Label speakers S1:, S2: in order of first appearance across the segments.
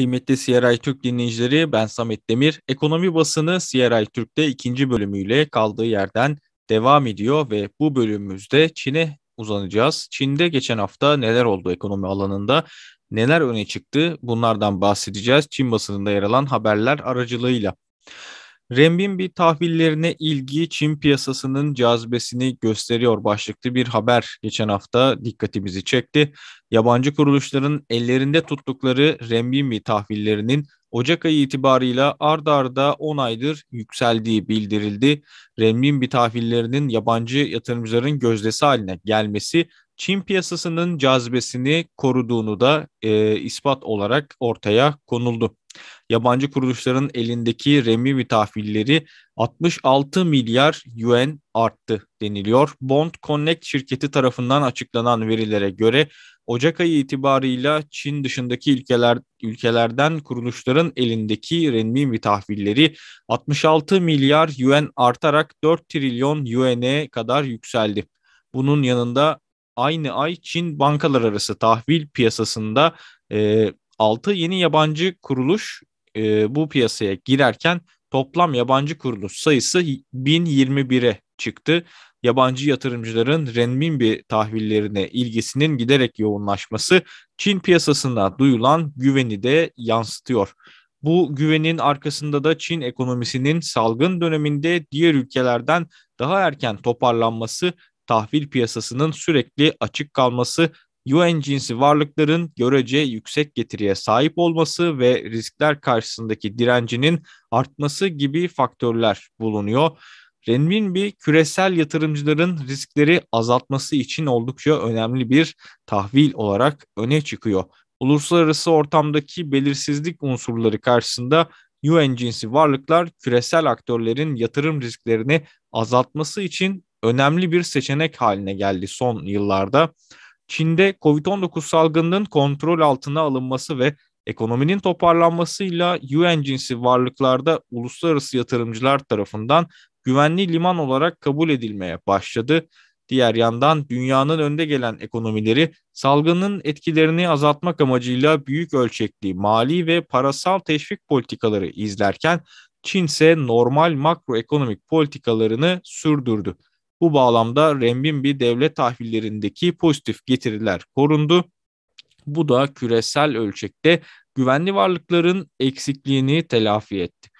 S1: Kıymetli CRI Türk dinleyicileri ben Samet Demir. Ekonomi basını CRI Türk'te ikinci bölümüyle kaldığı yerden devam ediyor ve bu bölümümüzde Çin'e uzanacağız. Çin'de geçen hafta neler oldu ekonomi alanında, neler öne çıktı bunlardan bahsedeceğiz Çin basınında yer alan haberler aracılığıyla. Remb'in bir tahvillerine ilgi Çin piyasasının cazibesini gösteriyor başlıklı bir haber geçen hafta dikkatimizi çekti. Yabancı kuruluşların ellerinde tuttukları Remb'in bir tahvillerinin Ocak ayı itibarıyla ard arda 10 aydır yükseldiği bildirildi. Renmin bir tahvillerinin yabancı yatırımcıların gözdesi haline gelmesi Çin piyasasının cazibesini koruduğunu da e, ispat olarak ortaya konuldu. Yabancı kuruluşların elindeki remi tahvilleri 66 milyar yuan arttı deniliyor. Bond Connect şirketi tarafından açıklanan verilere göre Ocak ayı itibarıyla Çin dışındaki ülkeler ülkelerden kuruluşların elindeki renminbi tahvilleri 66 milyar yuan artarak 4 trilyon yuan'e kadar yükseldi. Bunun yanında aynı ay Çin bankalar arası tahvil piyasasında e, 6 yeni yabancı kuruluş e, bu piyasaya girerken toplam yabancı kuruluş sayısı 1021'e çıktı. Yabancı yatırımcıların renminbi tahvillerine ilgisinin giderek yoğunlaşması Çin piyasasında duyulan güveni de yansıtıyor. Bu güvenin arkasında da Çin ekonomisinin salgın döneminde diğer ülkelerden daha erken toparlanması, tahvil piyasasının sürekli açık kalması UN cinsi varlıkların görece yüksek getiriye sahip olması ve riskler karşısındaki direncinin artması gibi faktörler bulunuyor. Renminbi küresel yatırımcıların riskleri azaltması için oldukça önemli bir tahvil olarak öne çıkıyor. Uluslararası ortamdaki belirsizlik unsurları karşısında UN cinsi varlıklar küresel aktörlerin yatırım risklerini azaltması için önemli bir seçenek haline geldi son yıllarda. Çin'de COVID-19 salgınının kontrol altına alınması ve ekonominin toparlanmasıyla yuan cinsi varlıklarda uluslararası yatırımcılar tarafından güvenli liman olarak kabul edilmeye başladı. Diğer yandan dünyanın önde gelen ekonomileri salgının etkilerini azaltmak amacıyla büyük ölçekli mali ve parasal teşvik politikaları izlerken Çin ise normal makroekonomik politikalarını sürdürdü. Bu bağlamda renminbi devlet tahvillerindeki pozitif getiriler korundu. Bu da küresel ölçekte güvenli varlıkların eksikliğini telafi etti.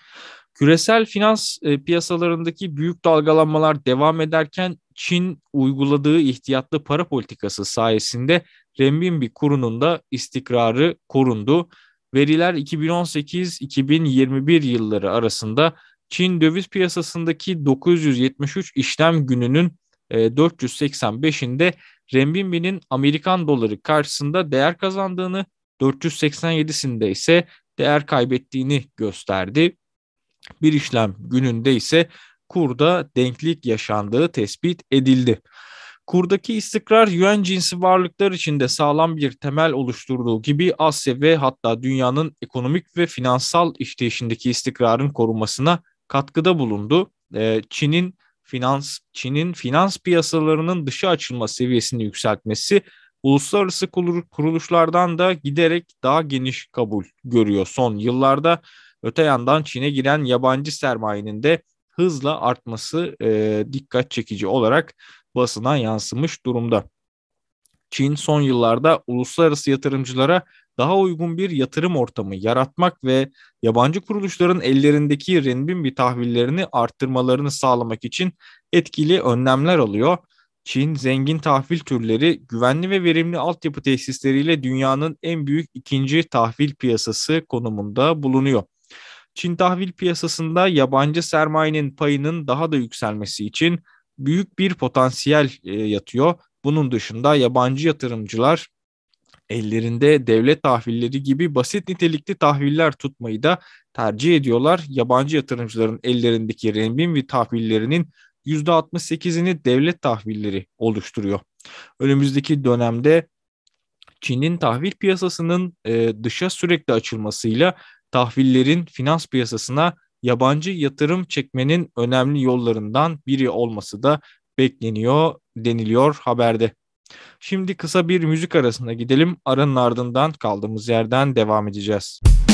S1: Küresel finans e, piyasalarındaki büyük dalgalanmalar devam ederken Çin uyguladığı ihtiyatlı para politikası sayesinde renminbi kurunun da istikrarı korundu. Veriler 2018-2021 yılları arasında Çin döviz piyasasındaki 973 işlem gününün 485'inde e, renminbinin Amerikan doları karşısında değer kazandığını, 487'sinde ise değer kaybettiğini gösterdi. Bir işlem gününde ise kurda denklik yaşandığı tespit edildi. Kurdaki istikrar yuan cinsi varlıklar içinde sağlam bir temel oluşturduğu gibi Asya ve hatta dünyanın ekonomik ve finansal işleyişindeki istikrarın korunmasına katkıda bulundu. Ee, Çin'in finans Çin'in finans piyasalarının dışa açılma seviyesini yükseltmesi uluslararası kuruluşlardan da giderek daha geniş kabul görüyor son yıllarda. Öte yandan Çin'e giren yabancı sermayenin de hızla artması e, dikkat çekici olarak basına yansımış durumda. Çin son yıllarda uluslararası yatırımcılara daha uygun bir yatırım ortamı yaratmak ve yabancı kuruluşların ellerindeki renminbi tahvillerini arttırmalarını sağlamak için etkili önlemler alıyor. Çin zengin tahvil türleri, güvenli ve verimli altyapı tesisleriyle dünyanın en büyük ikinci tahvil piyasası konumunda bulunuyor. Çin tahvil piyasasında yabancı sermayenin payının daha da yükselmesi için büyük bir potansiyel e, yatıyor bunun dışında yabancı yatırımcılar ellerinde devlet tahvilleri gibi basit nitelikli tahviller tutmayı da tercih ediyorlar. Yabancı yatırımcıların ellerindeki renminbi tahvillerinin %68'ini devlet tahvilleri oluşturuyor. Önümüzdeki dönemde Çin'in tahvil piyasasının e, dışa sürekli açılmasıyla tahvillerin finans piyasasına yabancı yatırım çekmenin önemli yollarından biri olması da bekleniyor deniliyor haberde. Şimdi kısa bir müzik arasına gidelim. Aranın ardından kaldığımız yerden devam edeceğiz. Müzik